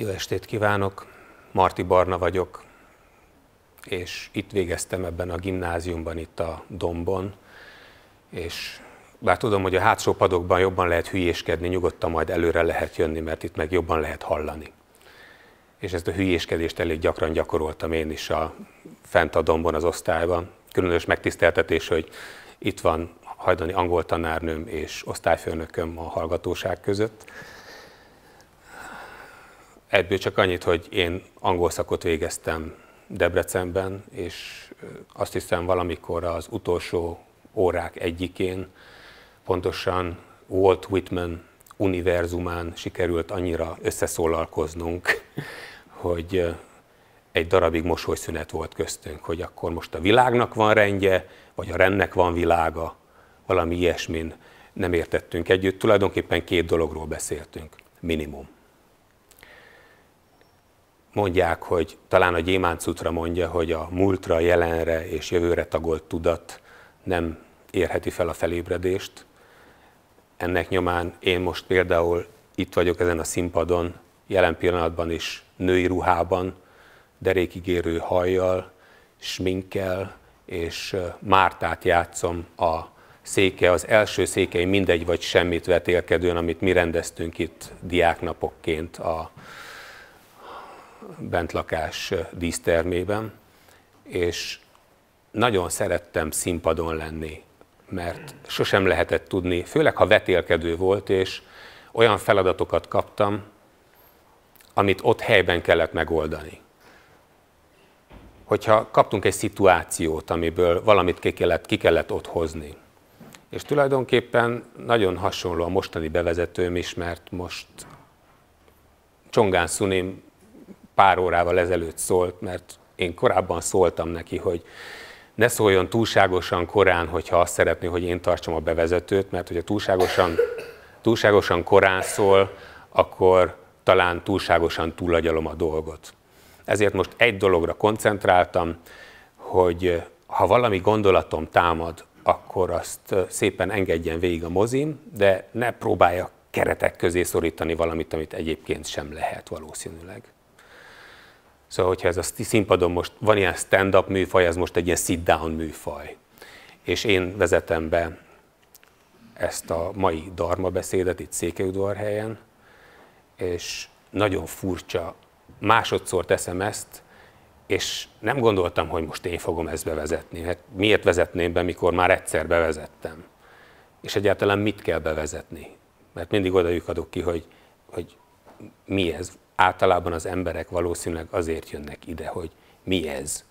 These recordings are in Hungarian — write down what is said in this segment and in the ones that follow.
Jó estét kívánok, Marti Barna vagyok, és itt végeztem ebben a gimnáziumban, itt a Dombon, és bár tudom, hogy a hátsó padokban jobban lehet hülyéskedni, nyugodtan majd előre lehet jönni, mert itt meg jobban lehet hallani. És ezt a hülyéskedést elég gyakran gyakoroltam én is a, fent a Dombon az osztályban. Különös megtiszteltetés, hogy itt van hajdani angoltanárnőm és osztályfőnököm a hallgatóság között Ebből csak annyit, hogy én angol szakot végeztem Debrecenben, és azt hiszem valamikor az utolsó órák egyikén pontosan Walt Whitman univerzumán sikerült annyira összeszólalkoznunk, hogy egy darabig mosolyszünet volt köztünk, hogy akkor most a világnak van rendje, vagy a rendnek van világa, valami ilyesmin nem értettünk együtt. Tulajdonképpen két dologról beszéltünk, minimum mondják, hogy talán a Gyémánt Sutra mondja, hogy a múltra, jelenre és jövőre tagolt tudat nem érheti fel a felébredést. Ennek nyomán én most például itt vagyok ezen a színpadon, jelen pillanatban is női ruhában, derékigérő hajjal, sminkkel, és Mártát játszom a széke, az első székei mindegy vagy semmit vetélkedőn, amit mi rendeztünk itt diáknapokként a bentlakás dísztermében, és nagyon szerettem színpadon lenni, mert sosem lehetett tudni, főleg ha vetélkedő volt, és olyan feladatokat kaptam, amit ott helyben kellett megoldani. Hogyha kaptunk egy szituációt, amiből valamit ki kellett, ki kellett ott hozni. És tulajdonképpen nagyon hasonló a mostani bevezetőm is, mert most Csongán Szunim pár órával ezelőtt szólt, mert én korábban szóltam neki, hogy ne szóljon túlságosan korán, hogyha azt szeretné, hogy én tartsam a bevezetőt, mert hogyha túlságosan, túlságosan korán szól, akkor talán túlságosan túlagyalom a dolgot. Ezért most egy dologra koncentráltam, hogy ha valami gondolatom támad, akkor azt szépen engedjen végig a mozim, de ne próbálja keretek közé szorítani valamit, amit egyébként sem lehet valószínűleg. Szóval, hogyha ez a színpadon most van ilyen stand-up műfaj, ez most egy ilyen sit-down műfaj. És én vezetem be ezt a mai Dharma beszédet itt Székelyudvarhelyen, és nagyon furcsa, másodszor teszem ezt, és nem gondoltam, hogy most én fogom ezt bevezetni. Hát miért vezetném be, mikor már egyszer bevezettem? És egyáltalán mit kell bevezetni? Mert mindig oda adok ki, hogy, hogy mi ez, általában az emberek valószínűleg azért jönnek ide, hogy mi ez.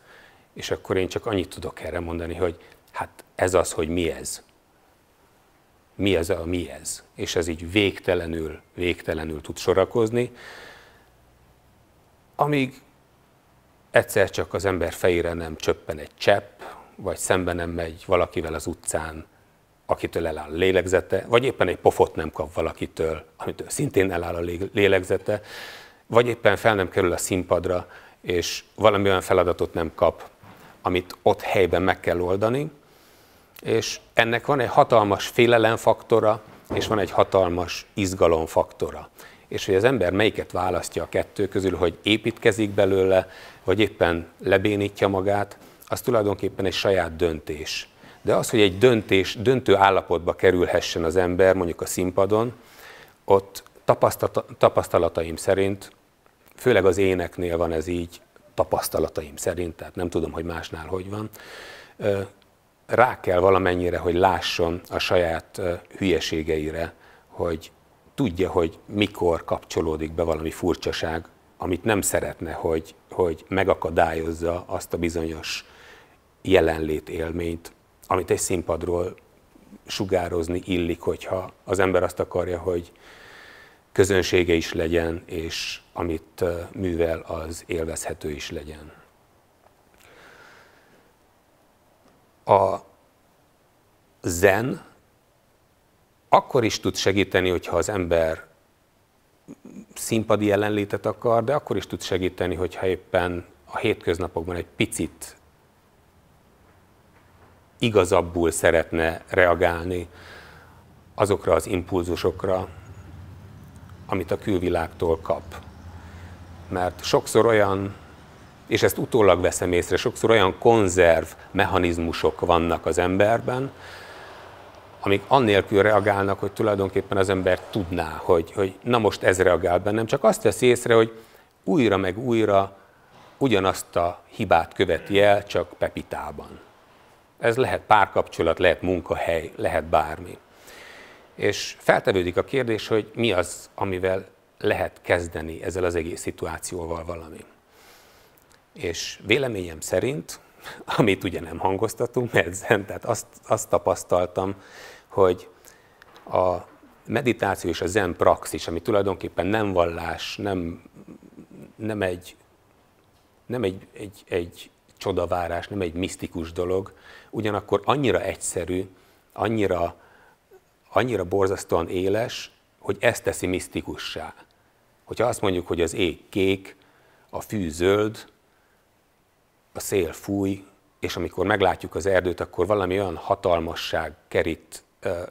És akkor én csak annyit tudok erre mondani, hogy hát ez az, hogy mi ez. Mi ez a mi ez. És ez így végtelenül, végtelenül tud sorakozni, amíg egyszer csak az ember fejére nem csöppen egy csepp, vagy szemben nem megy valakivel az utcán, akitől eláll a lélegzete, vagy éppen egy pofot nem kap valakitől, amitől szintén eláll a lélegzete vagy éppen fel nem kerül a színpadra, és valami olyan feladatot nem kap, amit ott helyben meg kell oldani, és ennek van egy hatalmas félelemfaktora, és van egy hatalmas izgalomfaktora. És hogy az ember melyiket választja a kettő közül, hogy építkezik belőle, vagy éppen lebénítja magát, az tulajdonképpen egy saját döntés. De az, hogy egy döntés, döntő állapotba kerülhessen az ember, mondjuk a színpadon, ott tapasztalataim szerint főleg az éneknél van ez így tapasztalataim szerint, tehát nem tudom, hogy másnál hogy van, rá kell valamennyire, hogy lásson a saját hülyeségeire, hogy tudja, hogy mikor kapcsolódik be valami furcsaság, amit nem szeretne, hogy, hogy megakadályozza azt a bizonyos jelenlét élményt, amit egy színpadról sugározni illik, hogyha az ember azt akarja, hogy, közönsége is legyen, és amit művel, az élvezhető is legyen. A zen akkor is tud segíteni, hogyha az ember színpadi jelenlétet akar, de akkor is tud segíteni, hogyha éppen a hétköznapokban egy picit igazabbul szeretne reagálni azokra az impulzusokra, amit a külvilágtól kap. Mert sokszor olyan, és ezt utólag veszem észre, sokszor olyan konzerv mechanizmusok vannak az emberben, amik annélkül reagálnak, hogy tulajdonképpen az ember tudná, hogy, hogy na most ez reagál bennem, csak azt veszi észre, hogy újra meg újra ugyanazt a hibát követi el, csak pepitában. Ez lehet párkapcsolat, lehet munkahely, lehet bármi. És feltevődik a kérdés, hogy mi az, amivel lehet kezdeni ezzel az egész szituációval valami. És véleményem szerint, amit ugye nem hangoztatunk ezen, tehát azt, azt tapasztaltam, hogy a meditáció és a zen praxis, ami tulajdonképpen nem vallás, nem, nem egy, nem egy, egy, egy csodavárás, nem egy misztikus dolog, ugyanakkor annyira egyszerű, annyira annyira borzasztóan éles, hogy ezt teszi misztikussá. Hogyha azt mondjuk, hogy az ég kék, a fű zöld, a szél fúj, és amikor meglátjuk az erdőt, akkor valami olyan hatalmasság kerít ö,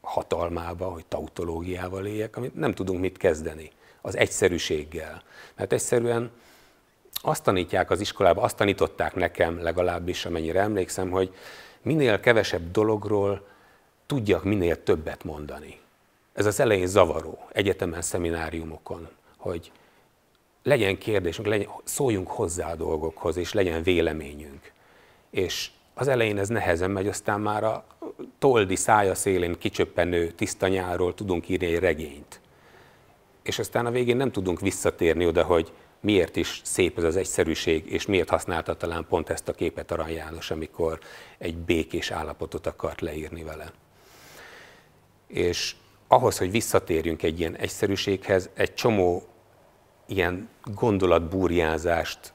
hatalmába, hogy tautológiával éljek, amit nem tudunk mit kezdeni. Az egyszerűséggel. Mert egyszerűen azt tanítják az iskolában, azt tanították nekem legalábbis, amennyire emlékszem, hogy minél kevesebb dologról tudjak minél többet mondani. Ez az elején zavaró, egyetemen, szemináriumokon, hogy legyen kérdésünk, legyen, szóljunk hozzá a dolgokhoz, és legyen véleményünk. És az elején ez nehezen megy, aztán már a toldi szája szélén kicsöppenő tiszta nyáról tudunk írni egy regényt. És aztán a végén nem tudunk visszatérni oda, hogy miért is szép ez az egyszerűség, és miért használta talán pont ezt a képet Arany János, amikor egy békés állapotot akart leírni vele. És ahhoz, hogy visszatérjünk egy ilyen egyszerűséghez, egy csomó ilyen gondolatbúrjázást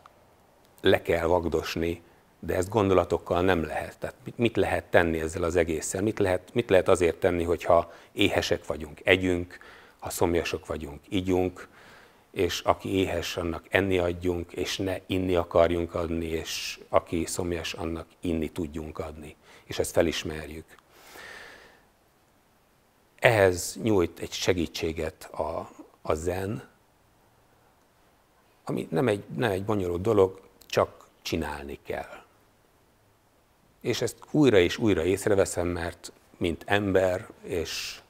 le kell vagdosni, de ezt gondolatokkal nem lehet. Tehát mit lehet tenni ezzel az egésszel? Mit lehet, mit lehet azért tenni, hogyha éhesek vagyunk, együnk, ha szomjasok vagyunk, ígyunk, és aki éhes, annak enni adjunk, és ne inni akarjunk adni, és aki szomjas, annak inni tudjunk adni. És ezt felismerjük. Ehhez nyújt egy segítséget a, a zen, ami nem egy, nem egy bonyolult dolog, csak csinálni kell. És ezt újra és újra észreveszem, mert mint ember, és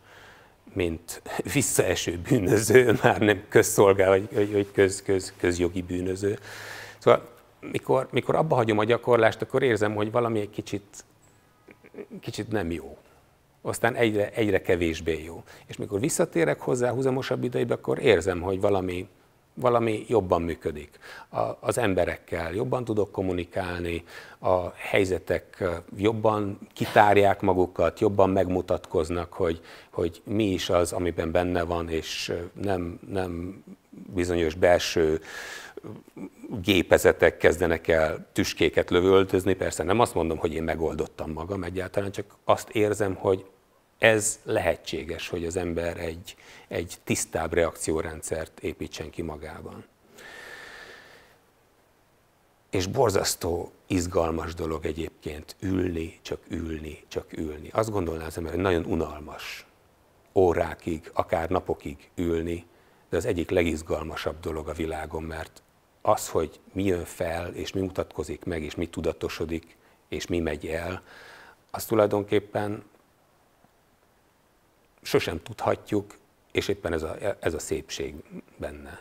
mint visszaeső bűnöző, már nem közszolgál, vagy, vagy köz, köz, közjogi bűnöző. Szóval mikor, mikor abba hagyom a gyakorlást, akkor érzem, hogy valami egy kicsit, kicsit nem jó. Aztán egyre, egyre kevésbé jó. És mikor visszatérek hozzá húzamosabb idejébe, akkor érzem, hogy valami, valami jobban működik. A, az emberekkel jobban tudok kommunikálni, a helyzetek jobban kitárják magukat, jobban megmutatkoznak, hogy, hogy mi is az, amiben benne van, és nem, nem bizonyos belső gépezetek kezdenek el tüskéket lövöltözni. Persze nem azt mondom, hogy én megoldottam magam egyáltalán, csak azt érzem, hogy ez lehetséges, hogy az ember egy, egy tisztább reakciórendszert építsen ki magában. És borzasztó izgalmas dolog egyébként ülni, csak ülni, csak ülni. Azt gondolná az ember, hogy nagyon unalmas órákig, akár napokig ülni, de az egyik legizgalmasabb dolog a világon, mert az, hogy mi jön fel, és mi mutatkozik meg, és mi tudatosodik, és mi megy el, az tulajdonképpen sosem tudhatjuk, és éppen ez a, ez a szépség benne.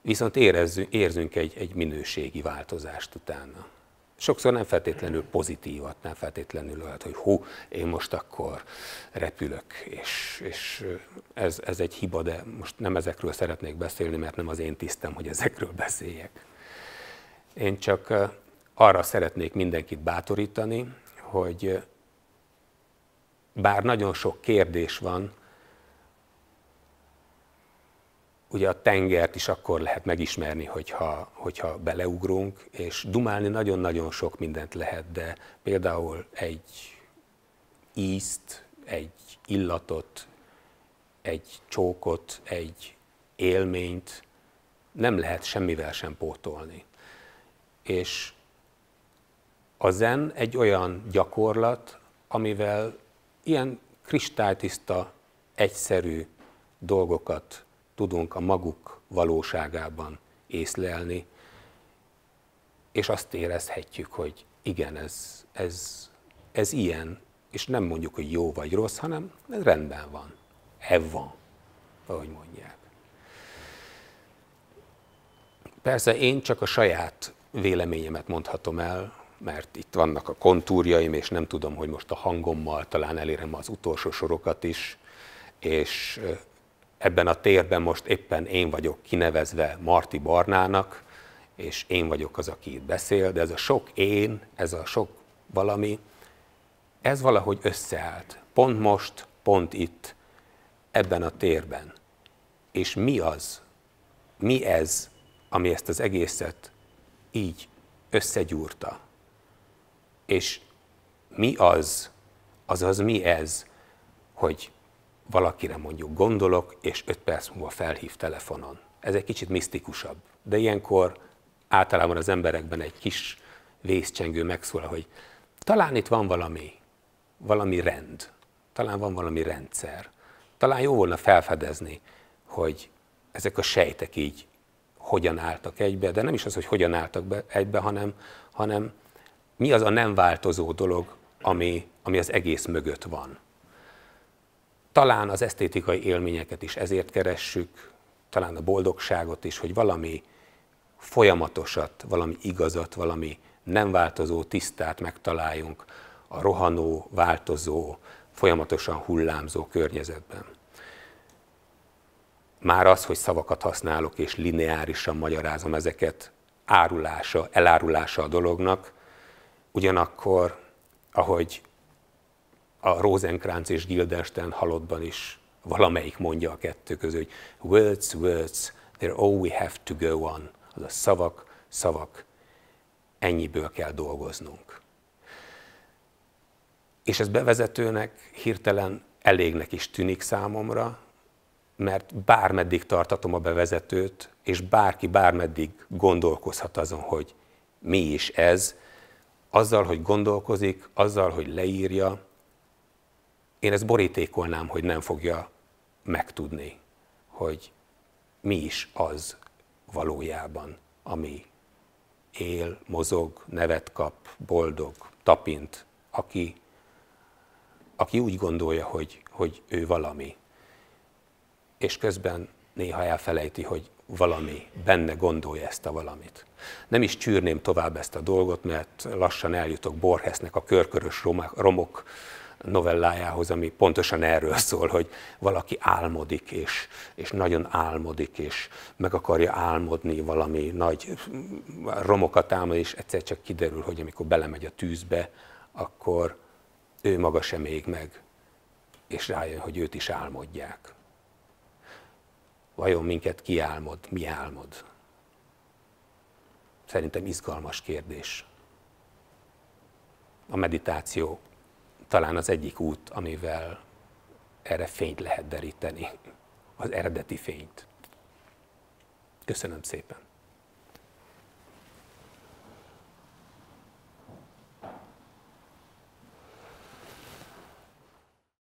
Viszont érezzünk, érzünk egy, egy minőségi változást utána. Sokszor nem feltétlenül pozitívat, nem feltétlenül olyat, hogy hú, én most akkor repülök, és, és ez, ez egy hiba, de most nem ezekről szeretnék beszélni, mert nem az én tisztem, hogy ezekről beszéljek. Én csak eh, arra szeretnék mindenkit bátorítani, hogy bár nagyon sok kérdés van, ugye a tengert is akkor lehet megismerni, hogyha, hogyha beleugrunk, és dumálni nagyon-nagyon sok mindent lehet, de például egy ízt, egy illatot, egy csókot, egy élményt nem lehet semmivel sem pótolni. És a zen egy olyan gyakorlat, amivel ilyen kristálytiszta, egyszerű dolgokat tudunk a maguk valóságában észlelni, és azt érezhetjük, hogy igen, ez, ez, ez ilyen, és nem mondjuk, hogy jó vagy rossz, hanem ez rendben van, Ez van, ahogy mondják. Persze én csak a saját véleményemet mondhatom el, mert itt vannak a kontúrjaim, és nem tudom, hogy most a hangommal talán elérem az utolsó sorokat is, és ebben a térben most éppen én vagyok kinevezve Marti Barnának, és én vagyok az, aki itt beszél, de ez a sok én, ez a sok valami, ez valahogy összeállt. Pont most, pont itt, ebben a térben. És mi az, mi ez, ami ezt az egészet így összegyúrta? És mi az, azaz mi ez, hogy valakire mondjuk gondolok, és öt perc múlva felhív telefonon. Ez egy kicsit misztikusabb, de ilyenkor általában az emberekben egy kis vészcsengő megszólal, hogy talán itt van valami, valami rend, talán van valami rendszer. Talán jó volna felfedezni, hogy ezek a sejtek így hogyan álltak egybe, de nem is az, hogy hogyan álltak be, egybe, hanem, hanem mi az a nem változó dolog, ami, ami az egész mögött van. Talán az esztétikai élményeket is ezért keressük, talán a boldogságot is, hogy valami folyamatosat, valami igazat, valami nem változó, tisztát megtaláljunk a rohanó, változó, folyamatosan hullámzó környezetben. Már az, hogy szavakat használok és lineárisan magyarázom ezeket, árulása, elárulása a dolognak, Ugyanakkor, ahogy a Rosenkrantz és Guildenstern halottban is valamelyik mondja a kettő közül, hogy words, words, they're all we have to go on. Az a szavak, szavak, ennyiből kell dolgoznunk. És ez bevezetőnek hirtelen elégnek is tűnik számomra, mert bármeddig tartatom a bevezetőt, és bárki bármeddig gondolkozhat azon, hogy mi is ez, azzal, hogy gondolkozik, azzal, hogy leírja, én ezt borítékolnám, hogy nem fogja megtudni, hogy mi is az valójában, ami él, mozog, nevet kap, boldog, tapint, aki, aki úgy gondolja, hogy, hogy ő valami, és közben néha elfelejti, hogy valami benne gondolja ezt a valamit. Nem is csűrném tovább ezt a dolgot, mert lassan eljutok Borgesnek a körkörös romok novellájához, ami pontosan erről szól, hogy valaki álmodik, és, és nagyon álmodik, és meg akarja álmodni valami nagy romokat álmod, és egyszer csak kiderül, hogy amikor belemegy a tűzbe, akkor ő maga sem ég meg, és rájön, hogy őt is álmodják. Vajon minket ki álmod, mi álmod? Szerintem izgalmas kérdés. A meditáció talán az egyik út, amivel erre fényt lehet deríteni, az eredeti fényt. Köszönöm szépen!